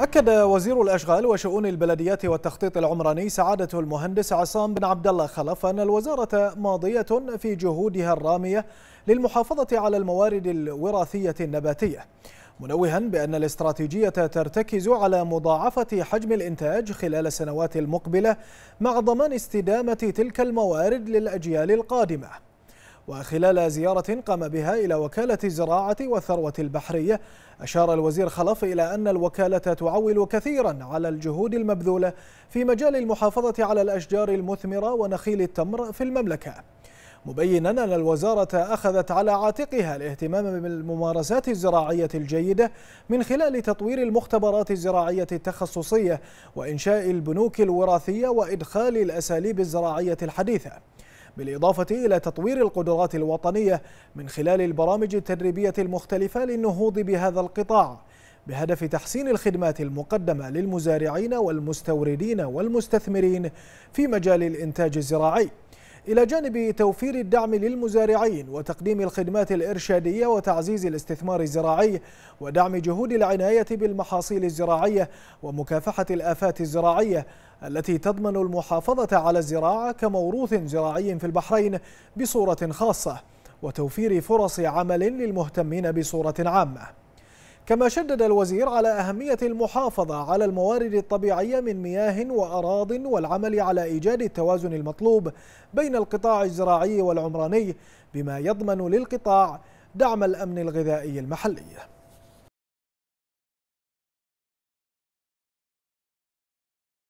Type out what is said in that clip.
أكد وزير الأشغال وشؤون البلديات والتخطيط العمراني سعادة المهندس عصام بن عبد الله خلف أن الوزارة ماضية في جهودها الرامية للمحافظة على الموارد الوراثية النباتية منوها بأن الاستراتيجية ترتكز على مضاعفة حجم الإنتاج خلال السنوات المقبلة مع ضمان استدامة تلك الموارد للأجيال القادمة وخلال زيارة قام بها إلى وكالة الزراعة والثروة البحرية أشار الوزير خلف إلى أن الوكالة تعول كثيرا على الجهود المبذولة في مجال المحافظة على الأشجار المثمرة ونخيل التمر في المملكة مبينا أن الوزارة أخذت على عاتقها الاهتمام بالممارسات الزراعية الجيدة من خلال تطوير المختبرات الزراعية التخصصية وإنشاء البنوك الوراثية وإدخال الأساليب الزراعية الحديثة بالإضافة إلى تطوير القدرات الوطنية من خلال البرامج التدريبية المختلفة للنهوض بهذا القطاع بهدف تحسين الخدمات المقدمة للمزارعين والمستوردين والمستثمرين في مجال الإنتاج الزراعي إلى جانب توفير الدعم للمزارعين وتقديم الخدمات الإرشادية وتعزيز الاستثمار الزراعي ودعم جهود العناية بالمحاصيل الزراعية ومكافحة الآفات الزراعية التي تضمن المحافظة على الزراعة كموروث زراعي في البحرين بصورة خاصة وتوفير فرص عمل للمهتمين بصورة عامة كما شدد الوزير على أهمية المحافظة على الموارد الطبيعية من مياه وأراض والعمل على إيجاد التوازن المطلوب بين القطاع الزراعي والعمراني بما يضمن للقطاع دعم الأمن الغذائي المحلي